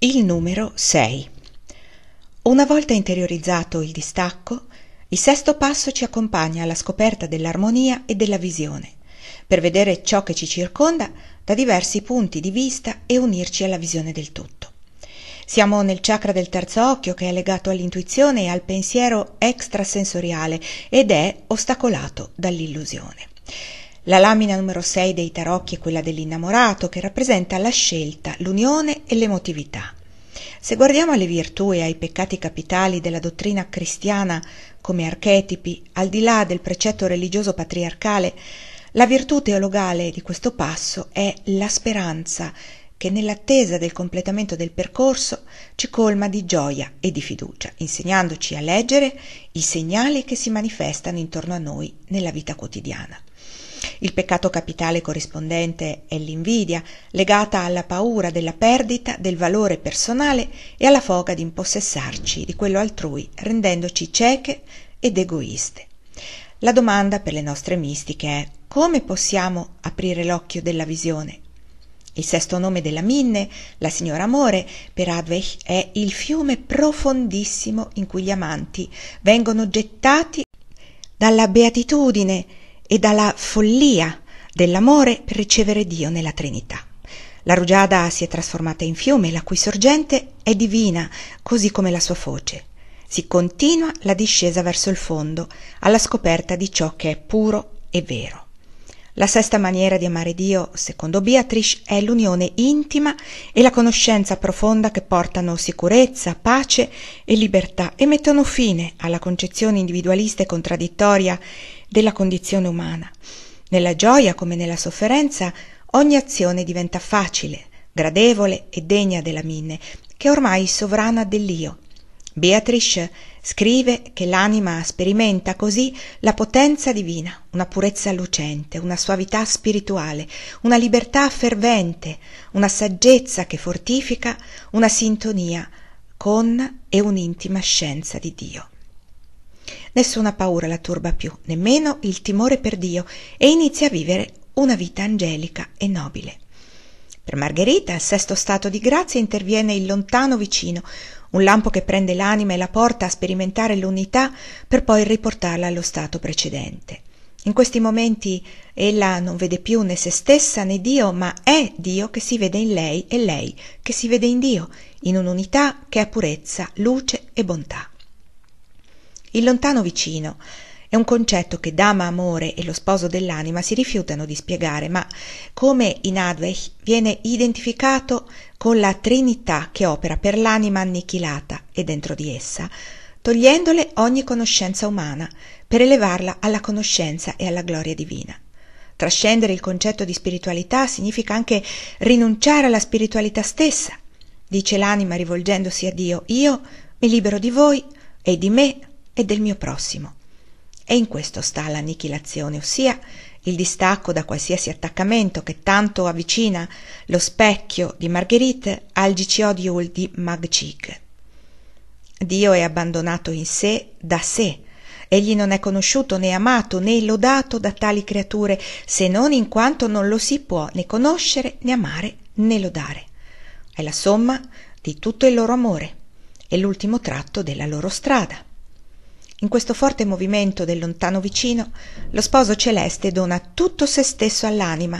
Il numero 6. Una volta interiorizzato il distacco, il sesto passo ci accompagna alla scoperta dell'armonia e della visione, per vedere ciò che ci circonda da diversi punti di vista e unirci alla visione del tutto. Siamo nel chakra del terzo occhio che è legato all'intuizione e al pensiero extrasensoriale ed è ostacolato dall'illusione. La lamina numero 6 dei tarocchi è quella dell'innamorato che rappresenta la scelta, l'unione e l'emotività. Se guardiamo alle virtù e ai peccati capitali della dottrina cristiana come archetipi, al di là del precetto religioso patriarcale, la virtù teologale di questo passo è la speranza che nell'attesa del completamento del percorso ci colma di gioia e di fiducia, insegnandoci a leggere i segnali che si manifestano intorno a noi nella vita quotidiana. Il peccato capitale corrispondente è l'invidia, legata alla paura della perdita del valore personale e alla foga di impossessarci di quello altrui, rendendoci cieche ed egoiste. La domanda per le nostre mistiche è come possiamo aprire l'occhio della visione? Il sesto nome della Minne, la signora Amore, per Advech è il fiume profondissimo in cui gli amanti vengono gettati dalla beatitudine e dalla follia dell'amore per ricevere Dio nella Trinità. La rugiada si è trasformata in fiume, la cui sorgente è divina, così come la sua foce. Si continua la discesa verso il fondo, alla scoperta di ciò che è puro e vero. La sesta maniera di amare Dio, secondo Beatrice, è l'unione intima e la conoscenza profonda che portano sicurezza, pace e libertà e mettono fine alla concezione individualista e contraddittoria della condizione umana. Nella gioia come nella sofferenza ogni azione diventa facile, gradevole e degna della Minne, che è ormai sovrana dell'io. Beatrice scrive che l'anima sperimenta così la potenza divina, una purezza lucente, una suavità spirituale, una libertà fervente, una saggezza che fortifica, una sintonia con e un'intima scienza di Dio. Nessuna paura la turba più, nemmeno il timore per Dio, e inizia a vivere una vita angelica e nobile. Per Margherita, al sesto stato di grazia, interviene il lontano vicino, un lampo che prende l'anima e la porta a sperimentare l'unità per poi riportarla allo stato precedente. In questi momenti ella non vede più né se stessa né Dio, ma è Dio che si vede in lei e lei che si vede in Dio, in un'unità che ha purezza, luce e bontà il lontano vicino è un concetto che dama amore e lo sposo dell'anima si rifiutano di spiegare ma come in advech viene identificato con la trinità che opera per l'anima annichilata e dentro di essa togliendole ogni conoscenza umana per elevarla alla conoscenza e alla gloria divina Trascendere il concetto di spiritualità significa anche rinunciare alla spiritualità stessa. Dice l'anima rivolgendosi a Dio, io mi libero di voi e di me e del mio prossimo. E in questo sta l'annichilazione, ossia il distacco da qualsiasi attaccamento che tanto avvicina lo specchio di Marguerite al GCO di Hull di Magchig. Dio è abbandonato in sé da sé. Egli non è conosciuto né amato né lodato da tali creature, se non in quanto non lo si può né conoscere né amare né lodare. È la somma di tutto il loro amore, e l'ultimo tratto della loro strada. In questo forte movimento del lontano vicino, lo sposo celeste dona tutto se stesso all'anima,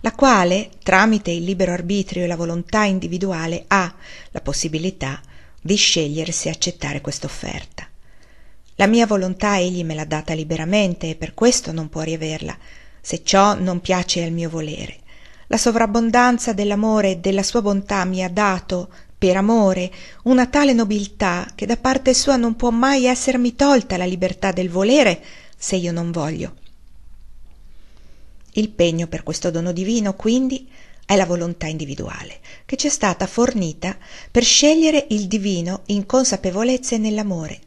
la quale, tramite il libero arbitrio e la volontà individuale, ha la possibilità di scegliere se accettare questa offerta. La mia volontà egli me l'ha data liberamente e per questo non può riaverla, se ciò non piace al mio volere. La sovrabbondanza dell'amore e della sua bontà mi ha dato per amore una tale nobiltà che da parte sua non può mai essermi tolta la libertà del volere se io non voglio il pegno per questo dono divino quindi è la volontà individuale che ci è stata fornita per scegliere il divino in consapevolezza e nell'amore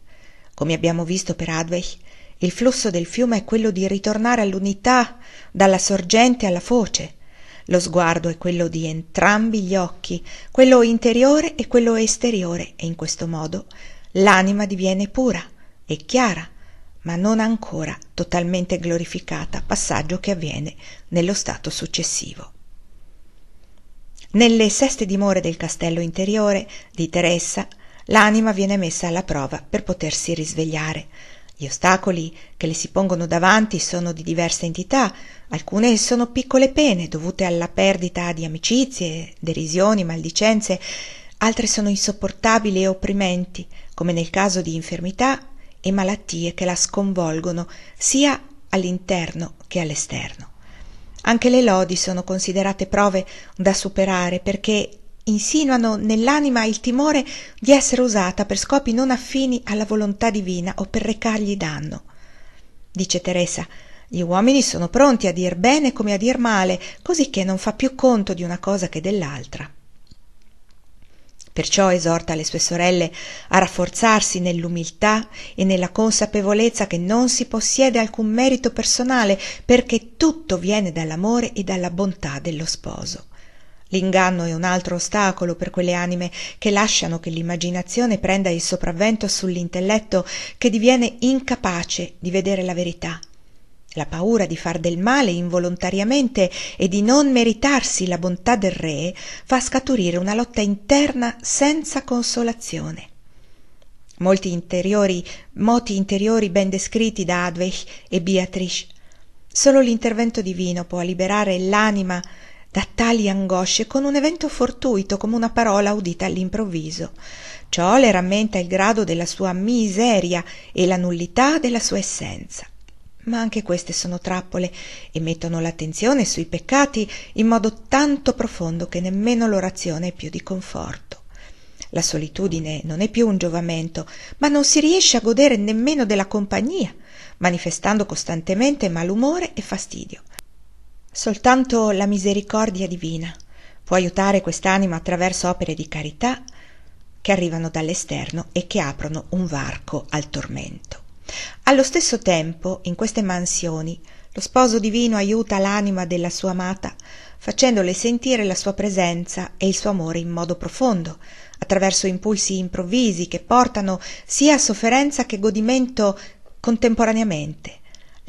come abbiamo visto per Adweich il flusso del fiume è quello di ritornare all'unità dalla sorgente alla foce lo sguardo è quello di entrambi gli occhi, quello interiore e quello esteriore, e in questo modo l'anima diviene pura e chiara, ma non ancora totalmente glorificata, passaggio che avviene nello stato successivo. Nelle seste dimore del castello interiore di Teresa, l'anima viene messa alla prova per potersi risvegliare. Gli ostacoli che le si pongono davanti sono di diversa entità, alcune sono piccole pene dovute alla perdita di amicizie, derisioni, maldicenze, altre sono insopportabili e opprimenti, come nel caso di infermità e malattie che la sconvolgono sia all'interno che all'esterno. Anche le lodi sono considerate prove da superare perché insinuano nell'anima il timore di essere usata per scopi non affini alla volontà divina o per recargli danno. Dice Teresa, gli uomini sono pronti a dir bene come a dir male, cosicché non fa più conto di una cosa che dell'altra. Perciò esorta le sue sorelle a rafforzarsi nell'umiltà e nella consapevolezza che non si possiede alcun merito personale perché tutto viene dall'amore e dalla bontà dello sposo l'inganno è un altro ostacolo per quelle anime che lasciano che l'immaginazione prenda il sopravvento sull'intelletto che diviene incapace di vedere la verità la paura di far del male involontariamente e di non meritarsi la bontà del re fa scaturire una lotta interna senza consolazione. Molti interiori, moti interiori ben descritti da Adwech e Beatrice. Solo l'intervento divino può liberare l'anima da tali angosce con un evento fortuito come una parola udita all'improvviso ciò le rammenta il grado della sua miseria e la nullità della sua essenza ma anche queste sono trappole e mettono l'attenzione sui peccati in modo tanto profondo che nemmeno l'orazione è più di conforto la solitudine non è più un giovamento, ma non si riesce a godere nemmeno della compagnia, manifestando costantemente malumore e fastidio. Soltanto la misericordia divina può aiutare quest'anima attraverso opere di carità che arrivano dall'esterno e che aprono un varco al tormento. Allo stesso tempo, in queste mansioni, lo sposo divino aiuta l'anima della sua amata facendole sentire la sua presenza e il suo amore in modo profondo, attraverso impulsi improvvisi che portano sia sofferenza che godimento contemporaneamente,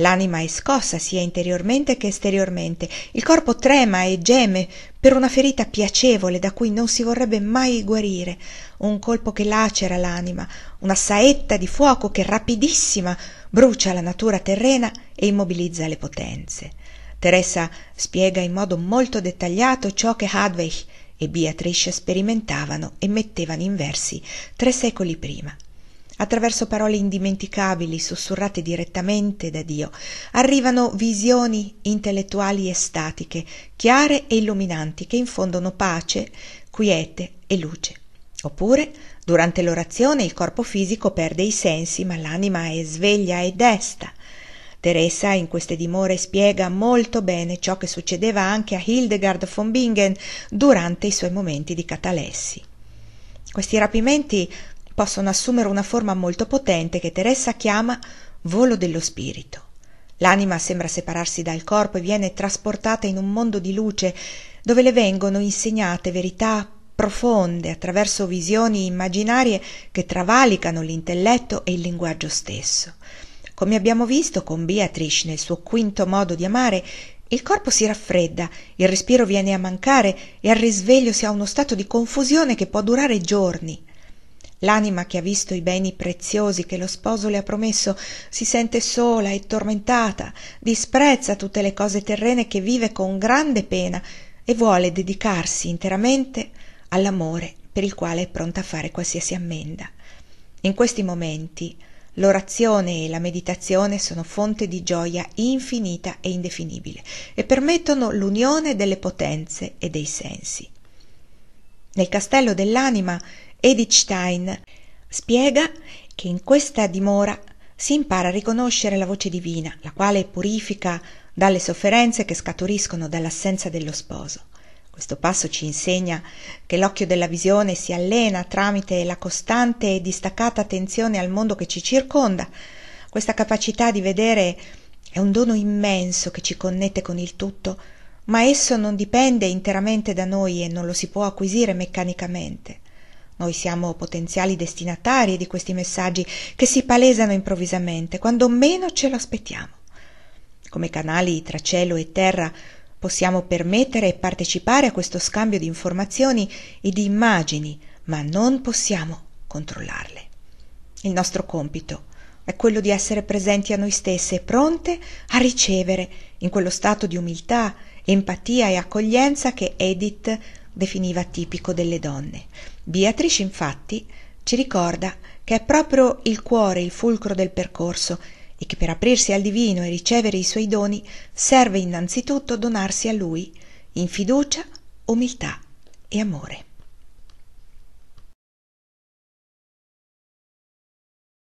l'anima è scossa sia interiormente che esteriormente, il corpo trema e geme per una ferita piacevole da cui non si vorrebbe mai guarire, un colpo che lacera l'anima, una saetta di fuoco che rapidissima brucia la natura terrena e immobilizza le potenze. Teresa spiega in modo molto dettagliato ciò che Hadweg e Beatrice sperimentavano e mettevano in versi tre secoli prima attraverso parole indimenticabili sussurrate direttamente da Dio, arrivano visioni intellettuali estatiche, chiare e illuminanti, che infondono pace, quiete e luce. Oppure, durante l'orazione, il corpo fisico perde i sensi, ma l'anima è sveglia e desta. Teresa in queste dimore spiega molto bene ciò che succedeva anche a Hildegard von Bingen durante i suoi momenti di catalessi. Questi rapimenti possono assumere una forma molto potente che Teresa chiama volo dello spirito. L'anima sembra separarsi dal corpo e viene trasportata in un mondo di luce dove le vengono insegnate verità profonde attraverso visioni immaginarie che travalicano l'intelletto e il linguaggio stesso. Come abbiamo visto con Beatrice nel suo quinto modo di amare, il corpo si raffredda, il respiro viene a mancare e al risveglio si ha uno stato di confusione che può durare giorni, l'anima che ha visto i beni preziosi che lo sposo le ha promesso si sente sola e tormentata disprezza tutte le cose terrene che vive con grande pena e vuole dedicarsi interamente all'amore per il quale è pronta a fare qualsiasi ammenda in questi momenti L'orazione e la meditazione sono fonte di gioia infinita e indefinibile e permettono l'unione delle potenze e dei sensi. Nel castello dell'anima Edith Stein spiega che in questa dimora si impara a riconoscere la voce divina, la quale purifica dalle sofferenze che scaturiscono dall'assenza dello sposo. Questo passo ci insegna che l'occhio della visione si allena tramite la costante e distaccata attenzione al mondo che ci circonda. Questa capacità di vedere è un dono immenso che ci connette con il tutto ma esso non dipende interamente da noi e non lo si può acquisire meccanicamente. Noi siamo potenziali destinatari di questi messaggi che si palesano improvvisamente, quando meno ce lo aspettiamo. Come canali tra cielo e terra possiamo permettere e partecipare a questo scambio di informazioni e di immagini, ma non possiamo controllarle. Il nostro compito è quello di essere presenti a noi stesse, pronte a ricevere in quello stato di umiltà empatia e accoglienza che Edith definiva tipico delle donne. Beatrice infatti ci ricorda che è proprio il cuore il fulcro del percorso e che per aprirsi al divino e ricevere i suoi doni serve innanzitutto donarsi a lui in fiducia, umiltà e amore.